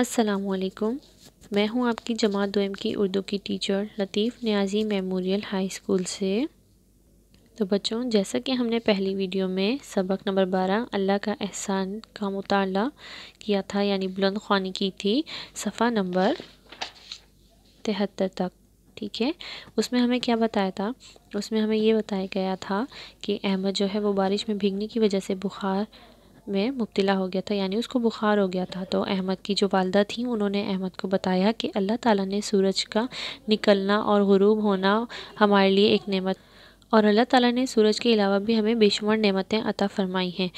असलकुम मैं हूँ आपकी जमात दोम की उर्दू की teacher Latif Niazi memorial high school से तो बच्चों जैसा कि हमने पहली वीडियो में सबक नंबर बारह अल्लाह का एहसान का मुताला किया था यानी बुलंद खानी की थी सफ़ा नंबर तिहत्तर तक ठीक है उसमें हमें क्या बताया था उसमें हमें यह बताया गया था कि अहमद जो है वो बारिश में भीगने की वजह से बुखार में मुबतला हो गया था यानी उसको बुखार हो गया था तो अहमद की जो वालदा थी उन्होंने अहमद को बताया कि अल्लाह ताला ने सूरज का निकलना और ग़रूब होना हमारे लिए एक नेमत और अल्लाह ताला ने सूरज के अलावा भी हमें बेशुमार नेमतें अता फ़रमाई हैं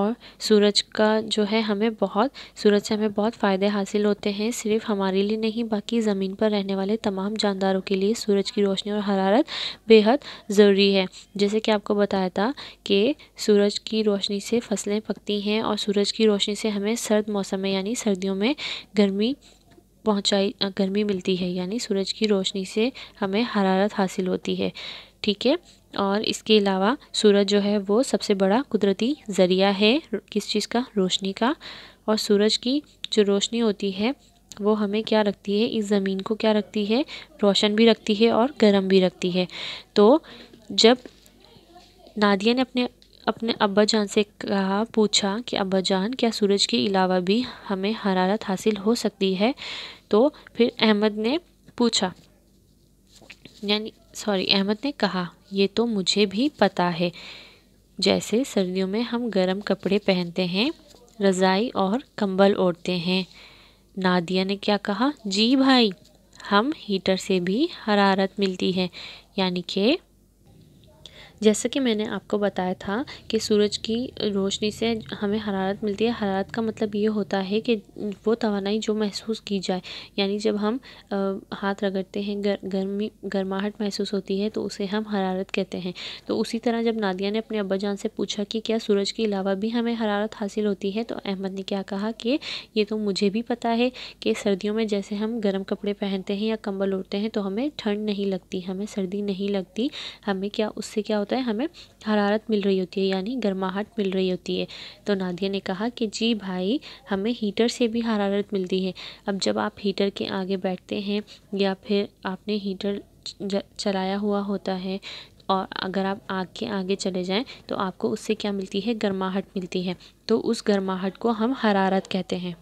और सूरज का जो है हमें बहुत सूरज से हमें बहुत फ़ायदे हासिल होते हैं सिर्फ हमारे लिए नहीं बाकी ज़मीन पर रहने वाले तमाम जानदारों के लिए सूरज की रोशनी और हरारत बेहद ज़रूरी है जैसे कि आपको बताया था कि सूरज की रोशनी से फसलें पकती हैं और सूरज की रोशनी से हमें सर्द मौसम में यानी सर्दियों में गर्मी पहुँचाई गर्मी मिलती है यानी सूरज की रोशनी से हमें हरारत हासिल होती है ठीक है और इसके अलावा सूरज जो है वो सबसे बड़ा कुदरती ज़रिया है किस चीज़ का रोशनी का और सूरज की जो रोशनी होती है वो हमें क्या रखती है इस ज़मीन को क्या रखती है रोशन भी रखती है और गर्म भी रखती है तो जब नादिया ने अपने अपने अब्बा जान से कहा पूछा कि अब्बा जान क्या सूरज के अलावा भी हमें हरारत हासिल हो सकती है तो फिर अहमद ने पूछा यानी सॉरी अहमद ने कहा ये तो मुझे भी पता है जैसे सर्दियों में हम गर्म कपड़े पहनते हैं रज़ाई और कंबल ओढ़ते हैं नादिया ने क्या कहा जी भाई हम हीटर से भी हरारत मिलती है यानी कि जैसे कि मैंने आपको बताया था कि सूरज की रोशनी से हमें हरारत मिलती है हरारत का मतलब ये होता है कि वो तोानाई जो महसूस की जाए यानी जब हम हाथ रगड़ते हैं गर, गर्मी गर्माहट महसूस होती है तो उसे हम हरारत कहते हैं तो उसी तरह जब नादिया ने अपने अब्बा जान से पूछा कि क्या सूरज के अलावा भी हमें हरारत हासिल होती है तो अहमद ने क्या कहा कि ये तो मुझे भी पता है कि सर्दियों में जैसे हम गर्म कपड़े पहनते हैं या कम्बल उड़ते हैं तो हमें ठंड नहीं लगती हमें सर्दी नहीं लगती हमें क्या उससे क्या होता होता है हमें हरारत मिल रही होती है यानी गर्माहट मिल रही होती है तो नादिया ने कहा कि जी भाई हमें हीटर से भी हरारत मिलती है अब जब आप हीटर के आगे बैठते हैं या फिर आपने हीटर चलाया हुआ होता है और अगर आप आग के आगे चले जाएं तो आपको उससे क्या मिलती है गर्माहट मिलती है तो उस गर्माहट को हम हरारत कहते हैं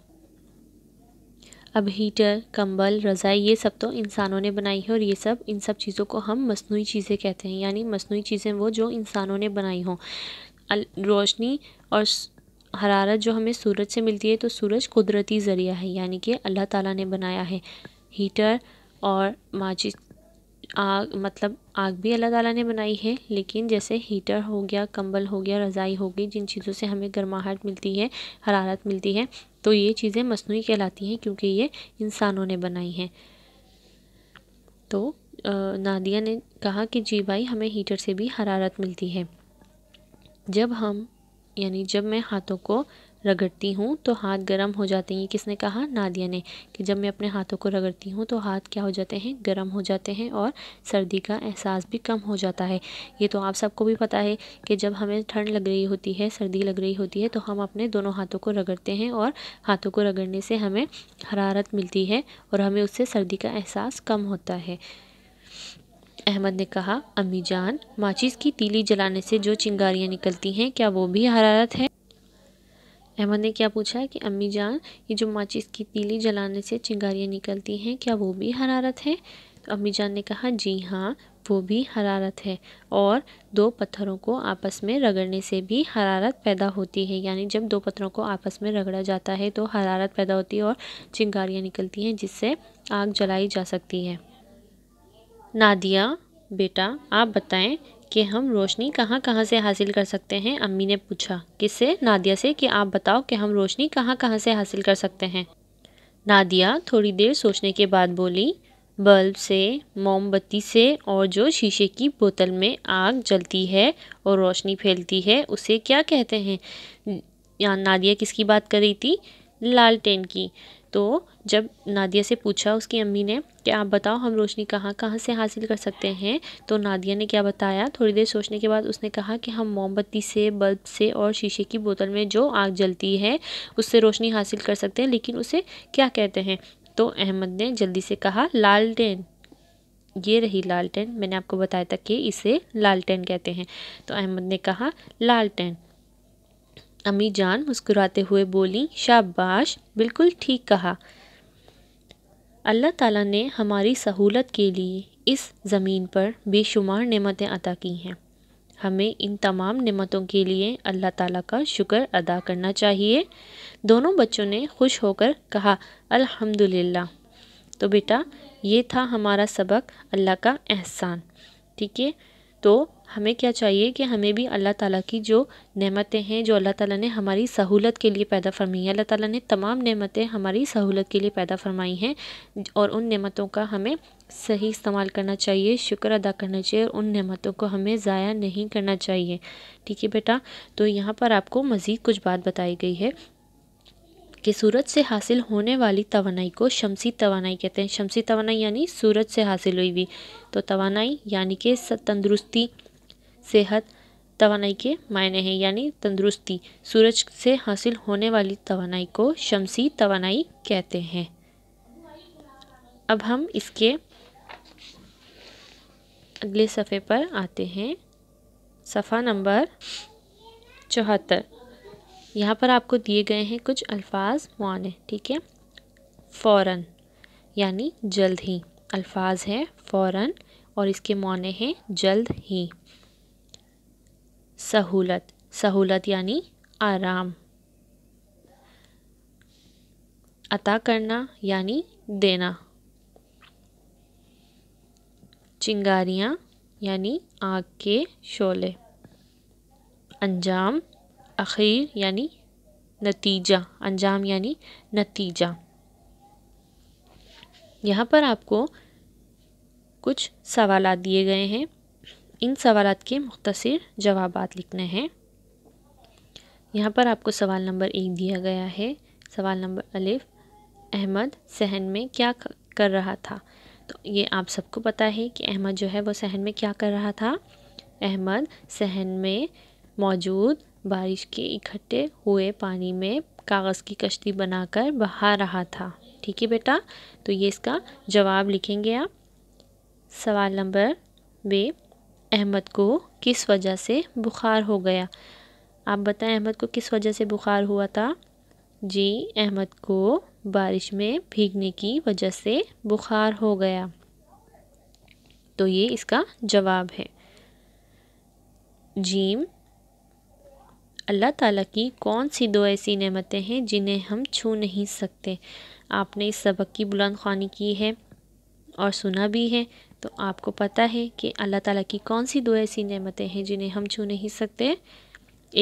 अब हीटर कंबल रज़ाई ये सब तो इंसानों ने बनाई है और ये सब इन सब चीज़ों को हम मसनू चीज़ें कहते हैं यानी मसनू चीज़ें वो जो इंसानों ने बनाई हों रोशनी और हरारत जो हमें सूरज से मिलती है तो सूरज कुदरती ज़रिया है यानी कि अल्लाह ताला ने बनाया है हीटर और माचिस आग मतलब आग भी अल्लाह ताला ने बनाई है लेकिन जैसे हीटर हो गया कंबल हो गया रज़ाई हो गई जिन चीज़ों से हमें गर्माहट मिलती है हरारत मिलती है तो ये चीज़ें मसनू कहलाती हैं क्योंकि ये इंसानों ने बनाई हैं तो नादिया ने कहा कि जी भाई हमें हीटर से भी हरारत मिलती है जब हम यानी जब मैं हाथों को रगड़ती हूँ तो हाथ गर्म हो जाते हैं ये किसने कहा नादिया ने कि जब मैं अपने हाथों को रगड़ती हूँ तो हाथ क्या हो जाते हैं गर्म हो जाते हैं और सर्दी का एहसास भी कम हो जाता है ये तो आप सबको भी पता है कि जब हमें ठंड लग रही होती है सर्दी लग रही होती है तो हम अपने दोनों हाथों को रगड़ते हैं और हाथों को रगड़ने से हमें हरारत मिलती है और हमें उससे सर्दी का एहसास कम होता है अहमद ने कहा अम्मी जान माचिस की तीली जलाने से जो चिंगारियाँ निकलती हैं क्या वो भी हरारत है अहमद ने क्या पूछा कि अम्मी जान ये जो माचिस की तीली जलाने से चिंगारियाँ निकलती हैं क्या वो भी हरारत है तो अम्मी जान ने कहा जी हाँ वो भी हरारत है और दो पत्थरों को आपस में रगड़ने से भी हरारत पैदा होती है यानी जब दो पत्थरों को आपस में रगड़ा जाता है तो हरारत पैदा होती है और चिंगारियाँ निकलती हैं जिससे आग जलाई जा सकती है नादिया बेटा आप बताएं कि हम रोशनी कहाँ कहाँ से हासिल कर सकते हैं अम्मी ने पूछा किससे नादिया से कि आप बताओ कि हम रोशनी कहाँ कहाँ से हासिल कर सकते हैं नादिया थोड़ी देर सोचने के बाद बोली बल्ब से मोमबत्ती से और जो शीशे की बोतल में आग जलती है और रोशनी फैलती है उसे क्या कहते हैं या नादिया किसकी बात कर रही थी लालटेन की तो जब नादिया से पूछा उसकी अम्मी ने कि आप बताओ हम रोशनी कहाँ कहाँ से हासिल कर सकते हैं तो नादिया ने क्या बताया थोड़ी देर सोचने के बाद उसने कहा कि हम मोमबत्ती से बल्ब से और शीशे की बोतल में जो आग जलती है उससे रोशनी हासिल कर सकते हैं लेकिन उसे क्या कहते हैं तो अहमद ने जल्दी से कहा लालटेन ये रही लालटेन मैंने आपको बताया था कि इसे लालटेन कहते हैं तो अहमद ने कहा लालटेन अम्मी जान मुस्कुराते हुए बोली शाबाश बिल्कुल ठीक कहा अल्लाह ताला ने हमारी सहूलत के लिए इस ज़मीन पर बेशुमार नेमतें अता की हैं हमें इन तमाम नेमतों के लिए अल्लाह ताला का शुक्र अदा करना चाहिए दोनों बच्चों ने खुश होकर कहा अल्हम्दुलिल्लाह तो बेटा ये था हमारा सबक अल्लाह का एहसान ठीक है तो हमें क्या चाहिए कि हमें भी अल्लाह ताला की जो नेमतें हैं जो अल्लाह ताला ने हमारी सहूलत के लिए पैदा फरमाई है अल्लाह ताला ने तमाम नेमतें हमारी सहूलत के लिए पैदा फरमाई हैं और उन नेमतों का हमें सही इस्तेमाल करना चाहिए शुक्र अदा करना चाहिए और उन नेमतों को हमें ज़ाया नहीं करना चाहिए ठीक है बेटा तो यहाँ पर आपको मज़ीद कुछ बात बताई गई है कि सूरज से हासिल होने वाली तवानाई को शमसी तोानाई कहते हैं शमसी तोानाई यानी सूरज से हासिल हुई हुई तो तवानाई यानी कि तंदुरुस्ती सेहत तोानाई के मायने हैं यानी तंदुरुस्ती सूरज से हासिल होने वाली तवानाई को शमसी तवानाई कहते हैं अब हम इसके अगले सफ़े पर आते हैं सफ़ा नंबर चौहत्तर यहाँ पर आपको दिए गए हैं कुछ अल्फाज माने ठीक है फ़ौर यानी जल्द ही अल्फाज हैं फ़ौर और इसके माने हैं जल्द ही सहूलत सहूलत यानी आराम अता करना यानी देना चिंगारियाँ यानी आग के शोले अंजाम अख़ीर यानी नतीजा अंजाम यानी नतीजा यहाँ पर आपको कुछ सवाल दिए गए हैं इन सवाल के मुख्तर जवाब लिखने हैं यहाँ पर आपको सवाल नंबर एक दिया गया है सवाल नंबर अलिफ अहमद सहन में क्या कर रहा था तो ये आप सबको पता है कि अहमद जो है वो सहन में क्या कर रहा था अहमद सहन में मौजूद बारिश के इकट्ठे हुए पानी में कागज़ की कश्ती बनाकर बहा रहा था ठीक है बेटा तो ये इसका जवाब लिखेंगे आप सवाल नंबर बे अहमद को किस वजह से बुखार हो गया आप बताएं अहमद को किस वजह से बुखार हुआ था जी अहमद को बारिश में भीगने की वजह से बुखार हो गया तो ये इसका जवाब है जीम अल्लाह ताला की कौन सी दो ऐसी नेमतें हैं जिन्हें हम छू नहीं सकते आपने इस सबक की बुलंद खानी की है और सुना भी है तो आपको पता है कि अल्लाह ताला की कौन सी दो ऐसी नेमतें हैं जिन्हें हम छू नहीं सकते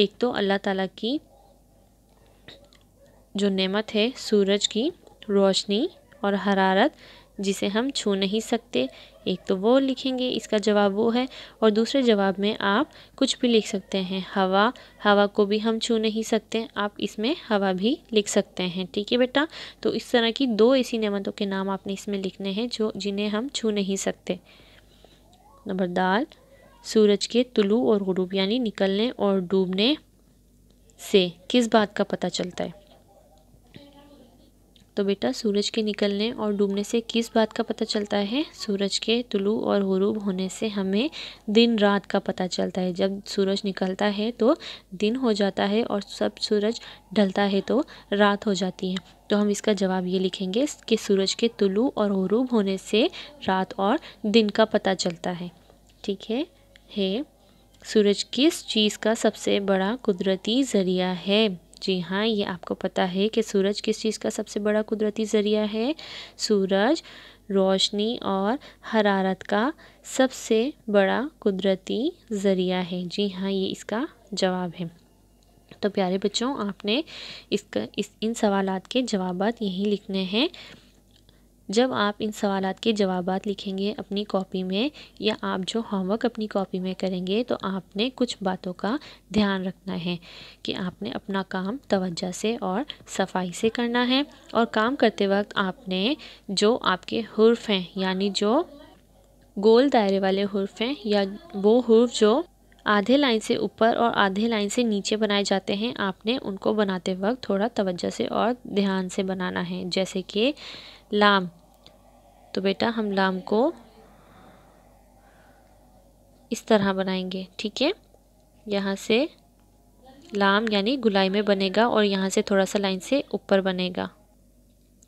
एक तो अल्लाह ताला की जो नेमत है सूरज की रोशनी और हरारत जिसे हम छू नहीं सकते एक तो वो लिखेंगे इसका जवाब वो है और दूसरे जवाब में आप कुछ भी लिख सकते हैं हवा हवा को भी हम छू नहीं सकते आप इसमें हवा भी लिख सकते हैं ठीक है बेटा तो इस तरह की दो ऐसी नमतों के नाम आपने इसमें लिखने हैं जो जिन्हें हम छू नहीं सकते नंबर दाल सूरज के तुलू और गुरूब यानी निकलने और डूबने से किस बात का पता चलता है तो बेटा सूरज के निकलने और डूबने से किस बात का पता चलता है सूरज के तुलु और गुरूब होने से हमें दिन रात का पता चलता है जब सूरज निकलता है तो दिन हो जाता है और सब सूरज ढलता है तो रात हो जाती है तो हम इसका जवाब ये लिखेंगे कि सूरज के तुलु और गुरूब होने से रात और दिन का पता चलता है ठीक है है सूरज किस चीज़ का सबसे बड़ा कुदरती ज़रिया है जी हाँ ये आपको पता है कि सूरज किस चीज़ का सबसे बड़ा कुदरती ज़रिया है सूरज रोशनी और हरारत का सबसे बड़ा कुदरती ज़रिया है जी हाँ ये इसका जवाब है तो प्यारे बच्चों आपने इसका इस इन सवालात के जवाब यहीं लिखने हैं जब आप इन सवाल के जवाब लिखेंगे अपनी कॉपी में या आप जो होमवर्क अपनी कॉपी में करेंगे तो आपने कुछ बातों का ध्यान रखना है कि आपने अपना काम तवज्जा से और सफाई से करना है और काम करते वक्त आपने जो आपके हर्फ हैं यानी जो गोल दायरे वाले हर्फ हैं या वो हर्फ जो आधे लाइन से ऊपर और आधे लाइन से नीचे बनाए जाते हैं आपने उनको बनाते वक्त थोड़ा तवज्जो से और ध्यान से बनाना है जैसे कि लाम तो बेटा हम लाम को इस तरह बनाएंगे ठीक है यहाँ से लाम यानी गुलाई में बनेगा और यहाँ से थोड़ा सा लाइन से ऊपर बनेगा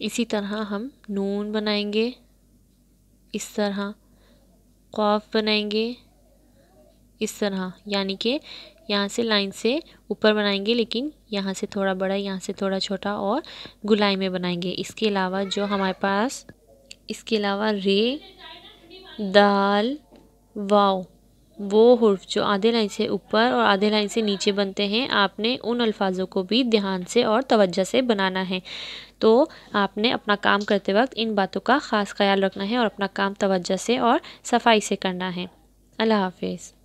इसी तरह हम नून बनाएंगे इस तरह कॉफ बनाएंगे इस तरह यानी कि यहाँ से लाइन से ऊपर बनाएंगे लेकिन यहाँ से थोड़ा बड़ा यहाँ से थोड़ा छोटा और गुलाई में बनाएंगे इसके अलावा जो हमारे पास इसके अलावा रे दाल वाओ वो हर्फ जो आधे लाइन से ऊपर और आधे लाइन से नीचे बनते हैं आपने उन अल्फाजों को भी ध्यान से और तवज्जो से बनाना है तो आपने अपना काम करते वक्त इन बातों का ख़ास ख्याल रखना है और अपना काम तवज्जो से और सफाई से करना है अल्लाह हाफिज़